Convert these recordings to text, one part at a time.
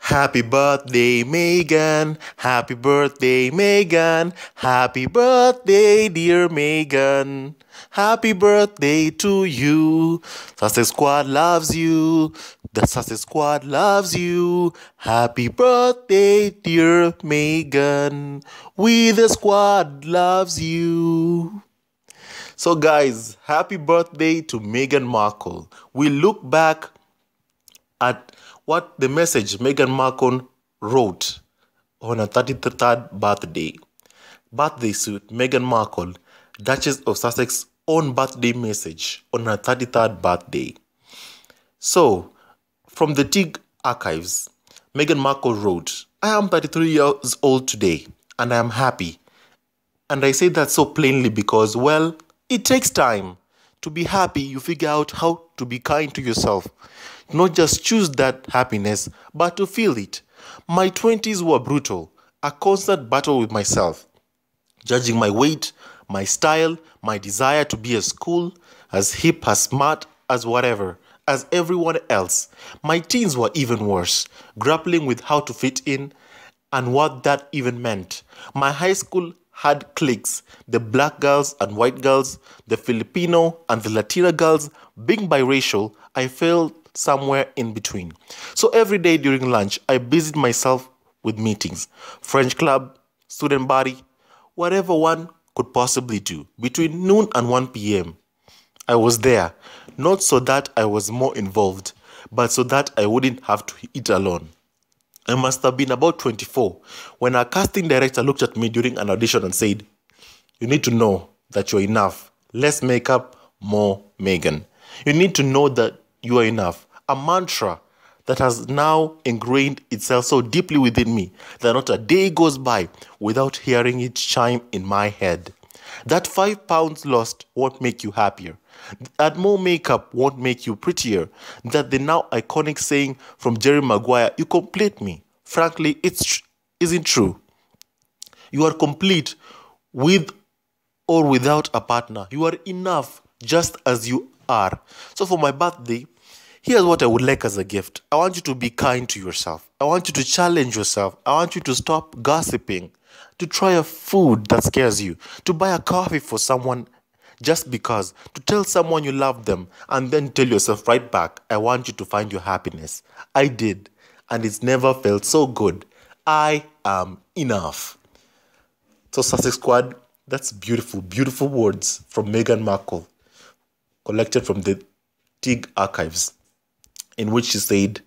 Happy birthday, Megan. Happy birthday, Megan. Happy birthday, dear Megan. Happy birthday to you. Sausage Squad loves you. The Sausage Squad loves you. Happy birthday, dear Megan. We, the squad, loves you. So, guys, happy birthday to Meghan Markle. We look back at what the message Meghan Markle wrote on her 33rd birthday. Birthday suit Meghan Markle, Duchess of Sussex, own birthday message on her 33rd birthday. So, from the TIG archives, Meghan Markle wrote, I am 33 years old today and I am happy. And I say that so plainly because, well, it takes time. To be happy, you figure out how to be kind to yourself not just choose that happiness, but to feel it. My 20s were brutal, a constant battle with myself, judging my weight, my style, my desire to be as cool, as hip, as smart, as whatever, as everyone else. My teens were even worse, grappling with how to fit in and what that even meant. My high school had cliques the black girls and white girls, the Filipino and the Latina girls. Being biracial, I felt somewhere in between. So every day during lunch, I busied myself with meetings, French club, student body, whatever one could possibly do between noon and 1 p.m. I was there, not so that I was more involved, but so that I wouldn't have to eat alone. I must have been about 24 when our casting director looked at me during an audition and said, You need to know that you're enough. Let's make up more Megan. You need to know that you are enough a mantra that has now ingrained itself so deeply within me that not a day goes by without hearing it chime in my head. That five pounds lost won't make you happier. That more makeup won't make you prettier. That the now iconic saying from Jerry Maguire, you complete me. Frankly, it tr- isn't true. You are complete with or without a partner. You are enough just as you are. So for my birthday, Here's what I would like as a gift I want you to be kind to yourself. I want you to challenge yourself. I want you to stop gossiping, to try a food that scares you, to buy a coffee for someone just because, to tell someone you love them, and then tell yourself right back, I want you to find your happiness. I did, and it's never felt so good. I am enough. So, Sussex Squad, that's beautiful, beautiful words from Meghan Markle, collected from the TIG archives in which she said,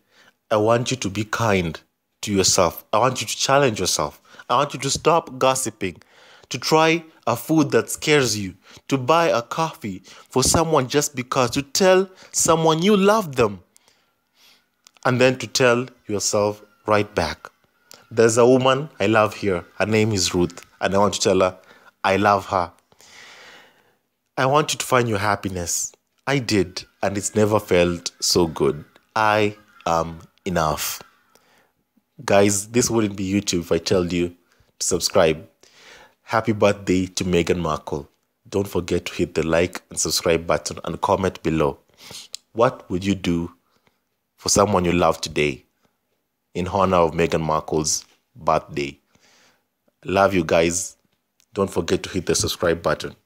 I want you to be kind to yourself. I want you to challenge yourself. I want you to stop gossiping, to try a food that scares you, to buy a coffee for someone just because, to tell someone you love them, and then to tell yourself right back. There's a woman I love here. Her name is Ruth, and I want to tell her I love her. I want you to find your happiness. I did, and it's never felt so good. I am enough. Guys, this wouldn't be YouTube if I tell you to subscribe. Happy birthday to Meghan Markle. Don't forget to hit the like and subscribe button and comment below. What would you do for someone you love today in honor of Meghan Markle's birthday? Love you guys. Don't forget to hit the subscribe button.